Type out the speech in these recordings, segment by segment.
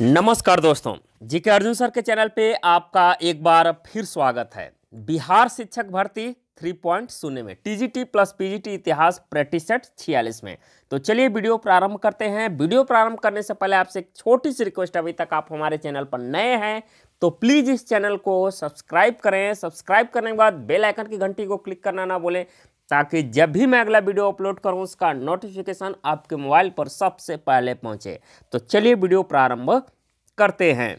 नमस्कार दोस्तों जी के अर्जुन सर के चैनल पे आपका एक बार फिर स्वागत है बिहार शिक्षक भर्ती थ्री पॉइंट शून्य में टीजीटी प्लस पीजीटी इतिहास प्रैक्टिस सेट छियालीस में तो चलिए वीडियो प्रारंभ करते हैं वीडियो प्रारंभ करने से पहले आपसे एक छोटी सी रिक्वेस्ट अभी तक आप हमारे चैनल पर नए हैं तो प्लीज़ इस चैनल को सब्सक्राइब करें सब्सक्राइब करने के बाद बेल आइकन की घंटी को क्लिक करना ना बोलें ताकि जब भी मैं अगला वीडियो अपलोड करूं उसका नोटिफिकेशन आपके मोबाइल पर सबसे पहले पहुंचे तो चलिए वीडियो प्रारंभ करते हैं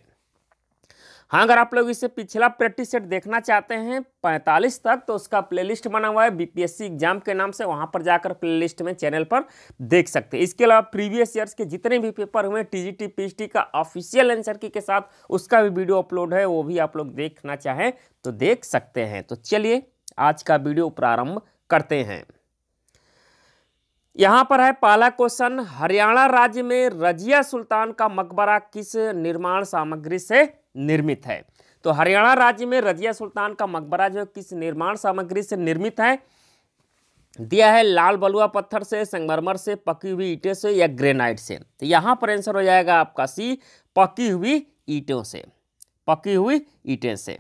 हाँ अगर आप लोग इसे पिछला प्रैक्टिस सेट देखना चाहते हैं 45 तक तो उसका प्लेलिस्ट बना हुआ है बीपीएससी एग्जाम के नाम से वहाँ पर जाकर प्लेलिस्ट में चैनल पर देख सकते हैं इसके अलावा प्रीवियस ईयर्स के जितने भी पेपर हुए टीजीटी पीएचटी का ऑफिशियल आंसर की के साथ उसका भी वीडियो अपलोड है वो भी आप लोग देखना चाहें तो देख सकते हैं तो चलिए आज का वीडियो प्रारंभ करते हैं यहाँ पर है पहला क्वेश्चन हरियाणा राज्य में रजिया सुल्तान का मकबरा किस निर्माण सामग्री से निर्मित है तो हरियाणा राज्य में रजिया सुल्तान का मकबरा जो किस निर्माण सामग्री से निर्मित है दिया है लाल बलुआ पत्थर से संगमरमर से पकी हुई ईटे से या ग्रेनाइट से तो यहाँ पर आंसर हो जाएगा आपका सी पकी हुई ईटों से पकी हुई ईटे से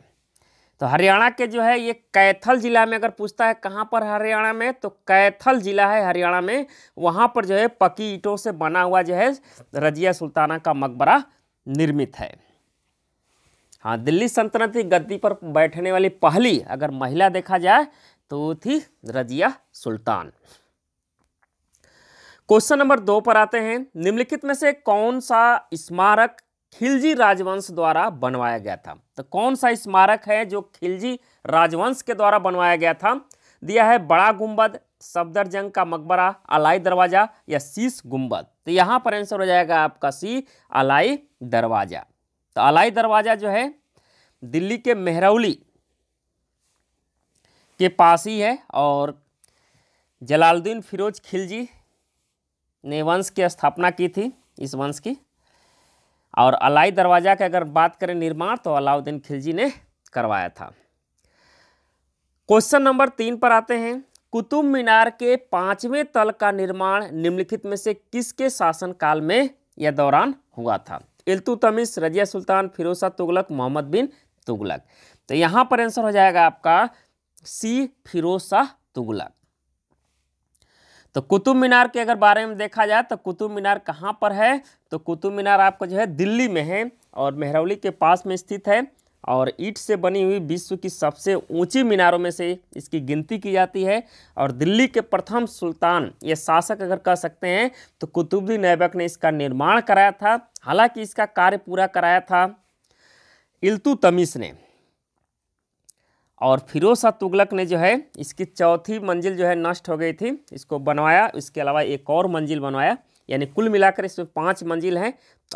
तो हरियाणा के जो है ये कैथल ज़िला में अगर पूछता है कहाँ पर हरियाणा में तो कैथल ज़िला है हरियाणा में वहाँ पर जो है पकी ईटों से बना हुआ जो है रजिया सुल्ताना का मकबरा निर्मित है हाँ दिल्ली सल्तनत की गद्दी पर बैठने वाली पहली अगर महिला देखा जाए तो थी रजिया सुल्तान क्वेश्चन नंबर दो पर आते हैं निम्नलिखित में से कौन सा स्मारक खिलजी राजवंश द्वारा बनवाया गया था तो कौन सा स्मारक है जो खिलजी राजवंश के द्वारा बनवाया गया था दिया है बड़ा गुंबद सफदरजंग का मकबरा अलाई दरवाजा या शीश गुंबद तो यहाँ पर आंसर हो जाएगा आपका सी अलाई दरवाजा तो अलाई दरवाजा जो है दिल्ली के मेहरौली के पास ही है और जलालुद्दीन फिरोज खिलजी ने वंश की स्थापना की थी इस वंश की और अलाई दरवाज़ा के अगर बात करें निर्माण तो अलाउद्दीन खिलजी ने करवाया था क्वेश्चन नंबर तीन पर आते हैं कुतुब मीनार के पांचवें तल का निर्माण निम्नलिखित में से किसके शासनकाल में या दौरान हुआ था इल्तुतमिश रजिया सुल्तान फिरोसा तुगलक मोहम्मद बिन तुगलक तो यहाँ पर आंसर हो जाएगा आपका सी फिरोजा तुगलक तो कुतुब मीनार के अगर बारे में देखा जाए तो कुतुब मीनार कहाँ पर है तो कुतुब मीनार आपको जो है दिल्ली में है और मेहरौली के पास में स्थित है और ईट से बनी हुई विश्व की सबसे ऊंची मीनारों में से इसकी गिनती की जाती है और दिल्ली के प्रथम सुल्तान ये शासक अगर कह सकते हैं तो कुतुबुद्दीन ऐबक ने इसका निर्माण कराया था हालांकि इसका कार्य पूरा कराया था इल्तुतमिश ने और फिरोज शाह तुगलक ने जो है इसकी चौथी मंजिल जो है नष्ट हो गई थी इसको बनवाया इसके अलावा एक और मंजिल बनवाया यानी कुल मिलाकर इसमें पाँच मंजिल हैं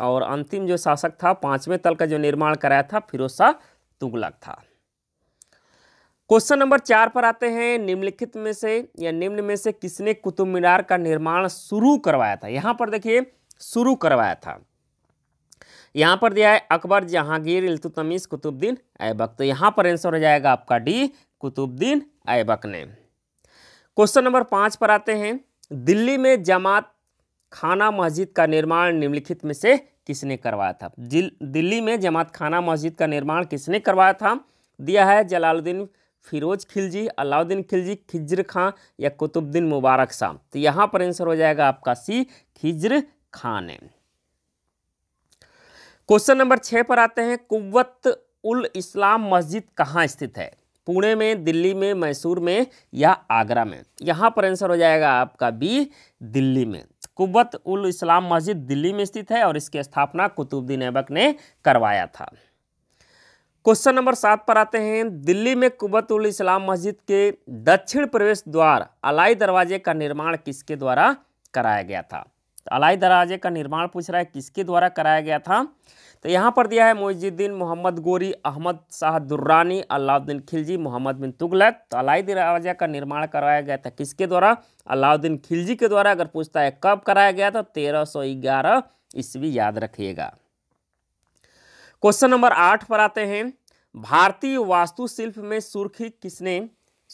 और अंतिम जो शासक था पाँचवें तल का जो निर्माण कराया था फिरोज शाह तुगलक था क्वेश्चन नंबर चार पर आते हैं निम्नलिखित में से या निम्न में से किसने कुतुब मीनार का निर्माण शुरू करवाया था यहाँ पर देखिए शुरू करवाया था यहाँ पर दिया है अकबर जहांगीर इल्तुतमीस कुतुबद्दीन ऐबक तो यहाँ पर आंसर हो जाएगा आपका डी कुतुबद्दीन ऐबक ने क्वेश्चन नंबर पाँच पर आते हैं दिल्ली में जमात खाना मस्जिद का निर्माण निम्नलिखित में से किसने करवाया था दिल्ली में जमात खाना मस्जिद का निर्माण किसने करवाया था दिया है जलालुद्दीन फिरोज खिलजी अलाउद्दीन खिलजी खिज्र खां या कुतुबद्दीन मुबारक शाह तो यहाँ पर आंसर हो जाएगा आपका सी खिज्र खान है क्वेश्चन नंबर छः पर आते हैं कुवत उल इस्लाम मस्जिद कहाँ स्थित है पुणे में दिल्ली में मैसूर में या आगरा में यहाँ पर आंसर हो जाएगा आपका बी दिल्ली में कुवत उल इस्लाम मस्जिद दिल्ली में स्थित है और इसकी स्थापना कुतुबुद्दीन ऐबक ने करवाया था क्वेश्चन नंबर सात पर आते हैं दिल्ली में कुबत उल इस्लाम मस्जिद के दक्षिण प्रवेश द्वार अलाई दरवाजे का निर्माण किसके द्वारा कराया गया था तो अलाई दराजे का निर्माण पूछ रहा है किसके द्वारा कराया गया था तो यहाँ पर दिया है मोइजुद्दीन मोहम्मद गोरी अहमद शाह दुर्रानी अलाउद्दीन खिलजी मोहम्मद बिन तुगलक तो अलाई दराजा का निर्माण करवाया गया था किसके द्वारा अलाउद्दीन खिलजी के द्वारा अगर पूछता है कब कराया गया था तेरह सौ ग्यारह ईस्वी याद रखिएगा क्वेश्चन नंबर आठ पर आते हैं भारतीय वास्तुशिल्प में सुर्खी किसने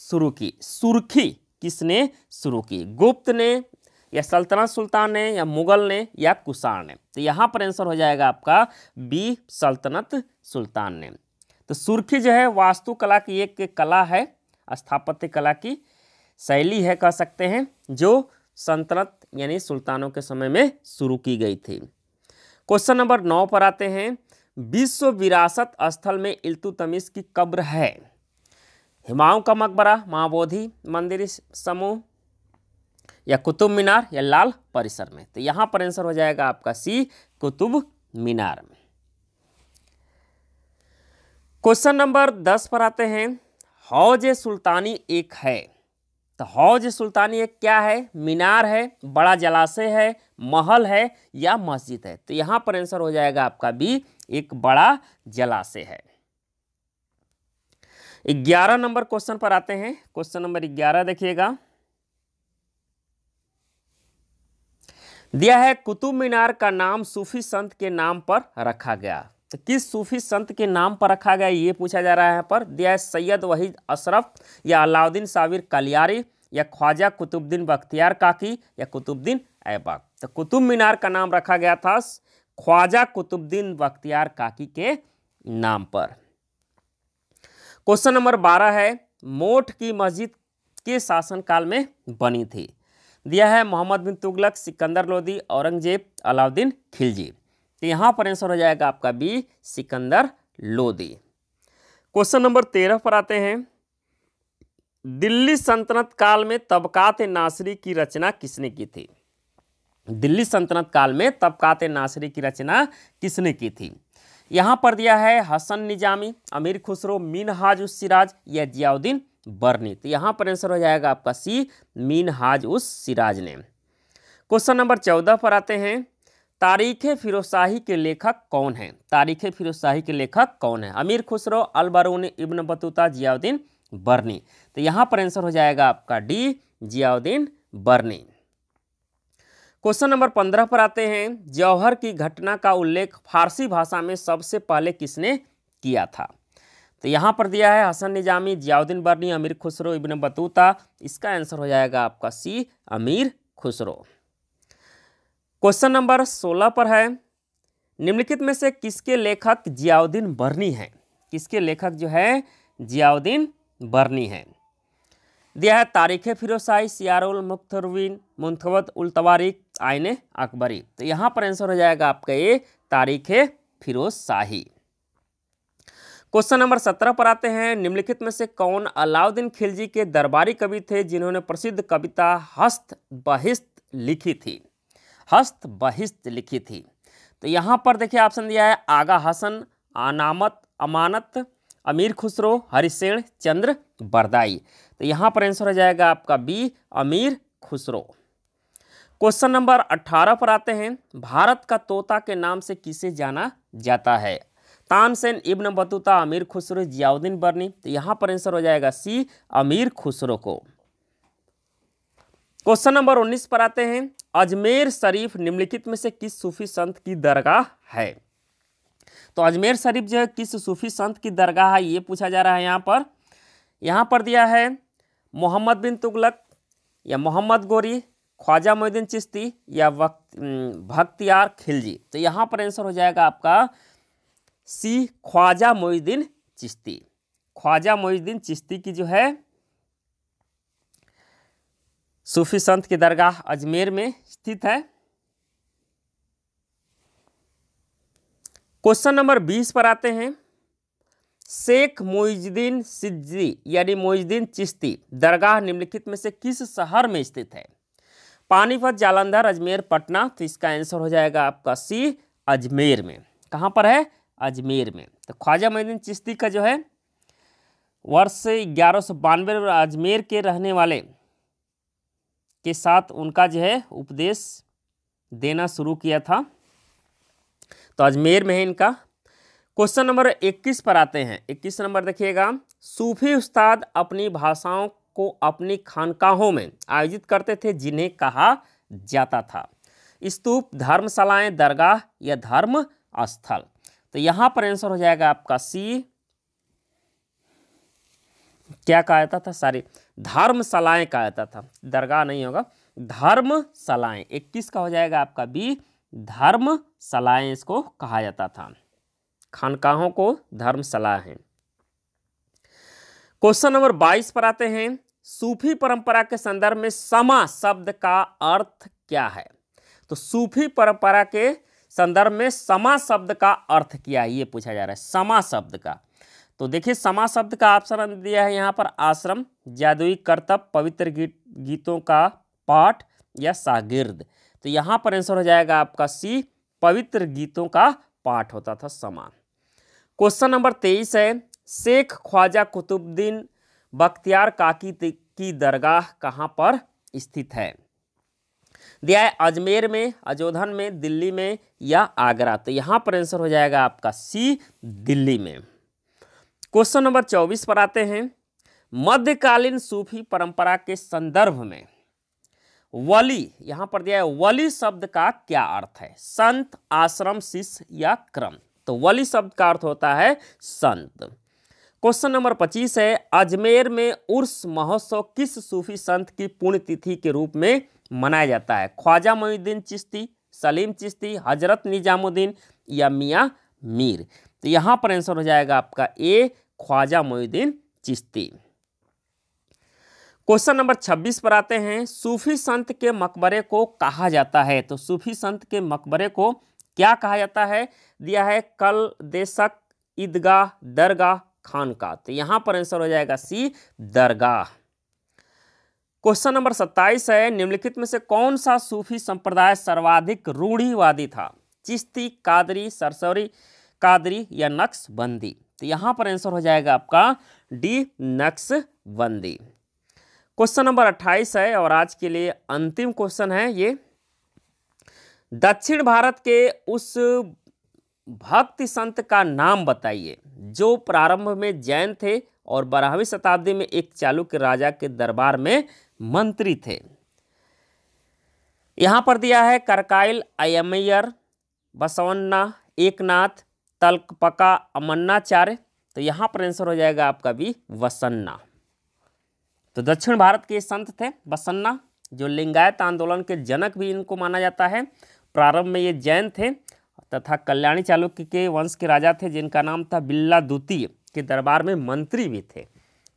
शुरू की सुर्खी किसने शुरू की गुप्त ने या सल्तनत सुल्तान ने या मुगल ने या कुषाण ने तो यहाँ पर आंसर हो जाएगा आपका बी सल्तनत सुल्तान ने तो सुर्खी जो है वास्तुकला की एक कला है स्थापत्य कला की शैली है कह सकते हैं जो सल्तनत यानी सुल्तानों के समय में शुरू की गई थी क्वेश्चन नंबर नौ पर आते हैं विश्व विरासत स्थल में इल्तुतमिश की कब्र है हिमाऊ का मकबरा महाबोधि मंदिर समूह या कुतुब मीनार या लाल परिसर में तो यहाँ पर आंसर हो जाएगा आपका सी कुतुब मीनार में क्वेश्चन नंबर दस पर आते हैं हौज सुल्तानी एक है तो हौज सुल्तानी एक क्या है मीनार है बड़ा जलाशय है महल है या मस्जिद है तो यहाँ पर आंसर हो जाएगा आपका बी एक बड़ा जलाशय है ग्यारह नंबर क्वेश्चन पर आते हैं क्वेश्चन नंबर ग्यारह देखिएगा दिया है कुतुब मीनार का नाम सूफी संत के नाम पर रखा गया तो किस सूफी संत के नाम पर रखा गया ये पूछा जा रहा है यहाँ पर दिया है सैयद वहीद अशरफ या अलाउद्दीन साबिर कलियारी या ख्वाजा कुतुबद्दीन बख्तियार काकी या कुतुबद्दीन ऐबक तो कुतुब मीनार का नाम रखा गया था ख्वाजा कुतुबद्दीन बख्तियार काकी के नाम पर क्वेश्चन नंबर बारह है मोठ की मस्जिद के शासनकाल में बनी थी दिया है मोहम्मद बिन तुगलक सिकंदर लोदी औरंगजेब अलाउद्दीन खिलजी तो यहाँ पर आंसर हो जाएगा आपका B Sikandar Lodi question number तेरह पर आते हैं दिल्ली सल्तनत काल में तबकात नासरी की रचना किसने की थी दिल्ली सल्तनत काल में तबकात नासरी की रचना किसने की थी यहाँ पर दिया है हसन निजामी अमीर खुसरो मीन उस सिराज या जियाउद्दीन बर्नी तो यहाँ पर आंसर हो जाएगा आपका सी मीन हाज उस सिराज ने क्वेश्चन नंबर चौदह पर आते हैं तारीख़ फिरोशाही के लेखक कौन हैं तारीख़ फिरोशाही के लेखक कौन हैं Amir Khusro Alberuni Ibn Battuta Ziauddin Barani तो यहाँ पर आंसर हो जाएगा आपका D Ziauddin Barani question number पंद्रह पर आते हैं जौहर की घटना का उल्लेख फारसी भाषा में सबसे पहले किसने किया था तो यहाँ पर दिया है हसन निजामी जियाउद्दीन बर्नी अमीर खुसरो इब्न बतूता इसका आंसर हो जाएगा आपका सी अमीर खुसरो क्वेश्चन नंबर सोलह पर है निम्नलिखित में से किसके लेखक जियाउद्दीन बर्नी हैं किसके लेखक जो है जियाउद्दीन बर्नी हैं दिया है तारीख़ फिरोसाई सियारुल मुख्तरवीन मुंतवत उल तवारिक आयन अकबरी तो यहाँ पर आंसर हो जाएगा आपका ये तारीख़ फिरोज शाही क्वेश्चन नंबर सत्रह पर आते हैं निम्नलिखित में से कौन अलाउद्दीन खिलजी के दरबारी कवि थे जिन्होंने प्रसिद्ध कविता हस्त बहिस्त लिखी थी हस्त बहिस्त लिखी थी तो यहाँ पर देखिए ऑप्शन दिया है आगा हसन अनामत अमानत अमीर खुसरो हरिसेण चंद्र बरदाई तो यहाँ पर आंसर हो जाएगा आपका बी अमीर खुसरो क्वेश्चन नंबर अट्ठारह पर आते हैं भारत का तोता के नाम से किसे जाना जाता है तानसेन इब्न बतूता अमीर खुसरो जियाउद्दीन बर्नी तो यहाँ पर आंसर हो जाएगा सी अमीर खुसरो को क्वेश्चन नंबर उन्नीस पर आते हैं अजमेर शरीफ निम्नलिखित में से किस सूफी संत की दरगाह है तो अजमेर शरीफ जो है किस सूफी संत की दरगाह है ये पूछा जा रहा है यहाँ पर यहाँ पर दिया है मोहम्मद बिन तुगलक या मोहम्मद गोरी ख्वाजा मोहद्दीन चिश्ती या वक्त भक्तियार खिलजी तो यहाँ पर आंसर हो जाएगा आपका सी ख्वाजा मोहिद्दीन चिश्ती ख्वाजा मोहिद्दीन चिश्ती की जो है सूफी संत की दरगाह अजमेर में स्थित है क्वेश्चन नंबर बीस पर आते हैं शेख मोइजुद्दीन सिज्जी यानी मोइजुद्दीन चिश्ती दरगाह निम्नलिखित में से किस शहर में स्थित है पानीपत जालंधर अजमेर पटना तो इसका आंसर हो जाएगा आपका सी अजमेर में कहां पर है अजमेर में तो ख्वाजा मोहद्दीन चिश्ती का जो है वर्ष ग्यारह सौ बानवे में अजमेर के रहने वाले के साथ उनका जो है उपदेश देना शुरू किया था तो अजमेर में है इनका क्वेश्चन नंबर 21 पर आते हैं 21 नंबर देखिएगा सूफी उस्ताद अपनी भाषाओं को अपनी खानकाहों में आयोजित करते थे जिन्हें कहा जाता था स्तूप धर्मशालाएं दरगाह या धर्म स्थल तो यहां पर आंसर हो जाएगा आपका सी क्या कहा जाता था सारी धर्मशालाएं कहा जाता था दरगाह नहीं होगा धर्मशालाएं इक्कीस का हो जाएगा आपका बी धर्मशालाएं इसको कहा जाता था खानकाहों को धर्मशाला हैं क्वेश्चन नंबर बाईस पर आते हैं सूफी परंपरा के संदर्भ में समा शब्द का अर्थ क्या है तो सूफी परंपरा के संदर्भ में समा शब्द का अर्थ क्या है ये पूछा जा रहा है समा शब्द का तो देखिए समा शब्द का ऑप्शन दिया है यहाँ पर आश्रम जादुई कर्तव्य पवित्र गीत गीतों का पाठ या शागिर्द तो यहाँ पर आंसर हो जाएगा आपका सी पवित्र गीतों का पाठ होता था समा क्वेश्चन नंबर तेईस है शेख ख्वाजा कुतुबुद्दीन बख्तियार काकी की दरगाह कहाँ पर स्थित है दिया है अजमेर में अजोधन में दिल्ली में या आगरा तो यहाँ पर आंसर हो जाएगा आपका सी दिल्ली में क्वेश्चन नंबर चौबीस पर आते हैं मध्यकालीन सूफी परंपरा के संदर्भ में वली यहाँ पर दिया है वली शब्द का क्या अर्थ है संत आश्रम शिष्य या क्रम तो वली शब्द का अर्थ होता है संत क्वेश्चन नंबर पच्चीस है अजमेर में उर्स महोत्सव किस सूफी संत की पुण्यतिथि के रूप में मनाया जाता है ख्वाजा मोहद्दीन चिश्ती सलीम चिश्ती हजरत निजामुद्दीन या मियाँ मीर तो यहाँ पर आंसर हो जाएगा आपका A Khwaja Moinuddin Chishti question number 26 पर आते हैं सूफी संत के मकबरे को कहा जाता है तो सूफी संत के मकबरे को क्या कहा जाता है दिया है कल देशक ईदगाह दरगाह खान का तो यहाँ पर आंसर हो जाएगा सी दरगाह क्वेश्चन नंबर सत्ताईस है निम्नलिखित में से कौन सा सूफी संप्रदाय सर्वाधिक रूढ़ीवादी था चिश्ती कादरी सरसौरी कादरी या नक्शबंदी तो यहाँ पर आंसर हो जाएगा आपका डी नक्शबंदी क्वेश्चन नंबर अट्ठाईस है और आज के लिए अंतिम क्वेश्चन है ये दक्षिण भारत के उस भक्ति संत का नाम बताइए जो प्रारंभ में जैन थे और बारहवीं शताब्दी में एक चालुक्य राजा के दरबार में मंत्री थे यहाँ पर दिया है करकाइल अयमयर बसवन्ना एकनाथ तलकपका अमन्नाचार्य तो यहाँ पर आंसर हो जाएगा आपका भी वसन्ना तो दक्षिण भारत के संत थे बसन्ना जो लिंगायत आंदोलन के जनक भी इनको माना जाता है प्रारंभ में ये जैन थे तथा कल्याणी चालुक्य के वंश के राजा थे जिनका नाम था बिल्ला द्वितीय के दरबार में मंत्री भी थे